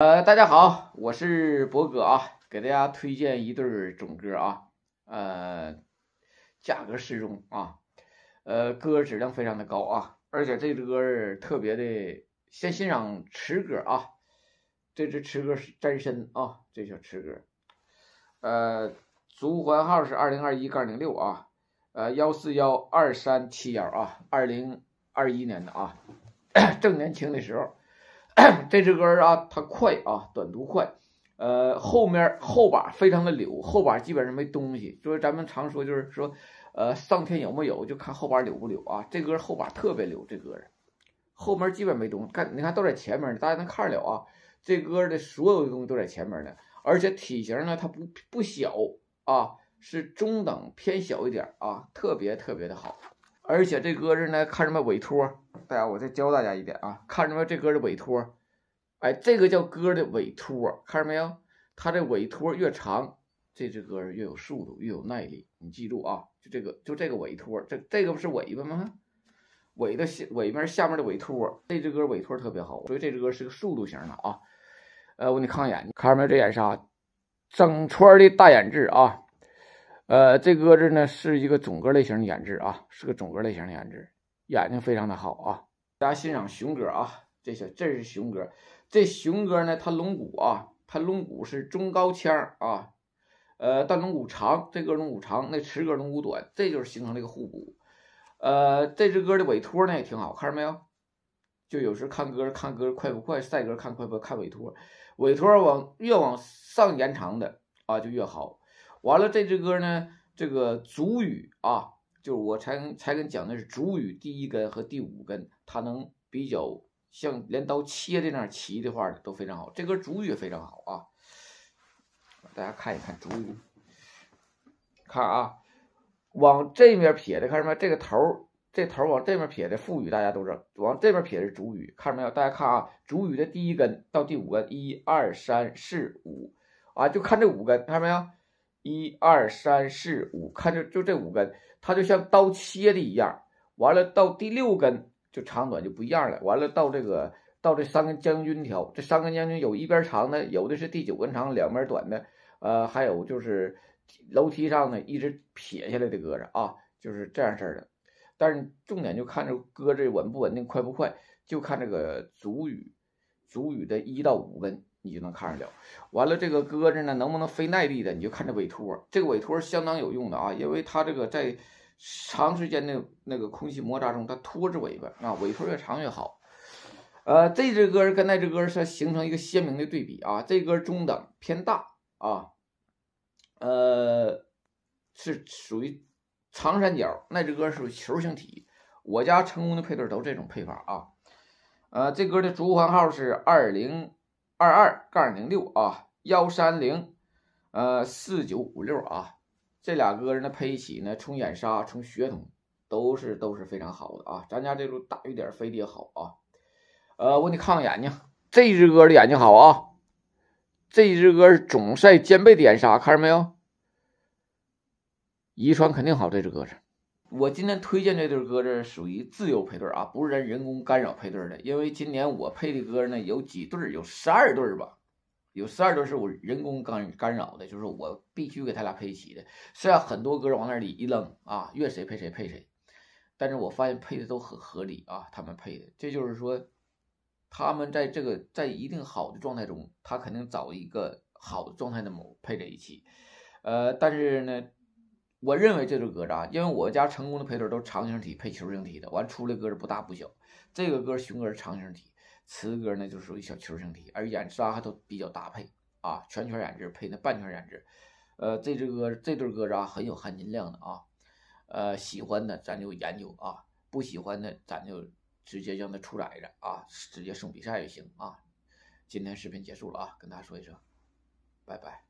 呃，大家好，我是博哥啊，给大家推荐一对种鸽啊，呃，价格适中啊，呃，鸽质量非常的高啊，而且这只鸽特别的，先欣赏雌鸽啊，这只雌鸽真身啊，这小雌鸽，呃，足环号是二零二一杠零六啊，呃，幺四幺二三七幺啊，二零二一年的啊，正年轻的时候。这只鸽儿啊，它快啊，短途快。呃，后面后把非常的溜，后把基本上没东西。就是咱们常说就是说，呃，上天有没有就看后把溜不溜啊？这鸽儿后把特别溜，这鸽儿后门基本没西，看，你看都在前面，大家能看着了啊。这鸽儿的所有东西都在前面呢，而且体型呢它不不小啊，是中等偏小一点啊，特别特别的好。而且这鸽子呢，看什么委托？大家，我再教大家一点啊，看什么这鸽的委托？哎，这个叫鸽的委托，看着没有？它这委托越长，这只鸽越有速度，越有耐力。你记住啊，就这个，就这个委托，这这个不是尾巴吗？尾的下尾巴下面的委托，这只鸽委托特别好，所以这只鸽是个速度型的啊。呃，我给你看眼睛，看着没有？这眼啥？整圈的大眼痣啊。呃，这鸽子呢是一个种鸽类型的颜制啊，是个种鸽类型的颜制，眼睛非常的好啊。大家欣赏雄鸽啊，这些这是雄鸽，这雄鸽呢它龙骨啊，它龙骨是中高腔啊，呃，但龙骨长，这鸽龙骨长，那雌鸽龙骨短，这就是形成了一个互补。呃，这只鸽的尾托呢也挺好，看着没有？就有时看鸽看鸽快不快，赛鸽看快不快，看尾托，尾托往越往上延长的啊就越好。完了这支歌呢，这个主语啊，就是我才根才你讲的是主语第一根和第五根，它能比较像镰刀切的那样齐的话，都非常好。这歌主语也非常好啊，大家看一看主语，看啊，往这面撇的，看什么？这个头，这头往这面撇的副语大家都知道，往这面撇是主语，看没有？大家看啊，主语的第一根到第五根，一二三四五啊，就看这五根，看没有？一二三四五，看就就这五根，它就像刀切的一样。完了到第六根就长短就不一样了。完了到这个到这三根将军条，这三根将军有一边长的，有的是第九根长，两边短的。呃，还有就是楼梯上呢一直撇下来的鸽子啊，就是这样式的。但是重点就看着搁着稳不稳定，快不快，就看这个足语足语的一到五根。你就能看上了。完了，这个鸽子呢，能不能飞耐力的？你就看这尾托，这个尾托相当有用的啊，因为它这个在长时间的那个空气摩擦中，它拖着尾巴，啊，尾托越长越好。呃，这只鸽跟那只鸽是形成一个鲜明的对比啊，这鸽中等偏大啊，呃，是属于长三角，那只鸽属于球形体。我家成功的配对都这种配法啊，呃，这鸽的足环号是二零。二二杠零六啊，幺三零，呃，四九五六啊，这俩鸽子呢配一起呢，从眼杀，从血统都是都是非常好的啊。咱家这路大雨点飞碟好啊，呃，我给你看看眼睛，这只鸽子眼睛好啊，这只鸽子总赛肩背的眼杀，看着没有？遗传肯定好，这只鸽子。我今天推荐这对鸽子属于自由配对啊，不是人人工干扰配对的。因为今年我配的鸽子呢，有几对儿，有十二对儿吧，有十二对儿是我人工干干扰的，就是我必须给他俩配一起的。虽然很多鸽子往那里一扔啊，怨谁配谁配谁，但是我发现配的都很合理啊，他们配的。这就是说，他们在这个在一定好的状态中，他肯定找一个好的状态的母配在一起。呃，但是呢。我认为这对鸽子啊，因为我家成功的配对都长形体配球形体的，完出来鸽子不大不小。这个鸽雄鸽是长形体，雌鸽呢就属于小球形体，而眼扎还都比较搭配啊，全圈眼质配那半圈眼质。呃，这只鸽这对鸽子啊很有含金量的啊。呃，喜欢的咱就研究啊，不喜欢的咱就直接让它出崽子啊，直接送比赛就行啊。今天视频结束了啊，跟大家说一声，拜拜。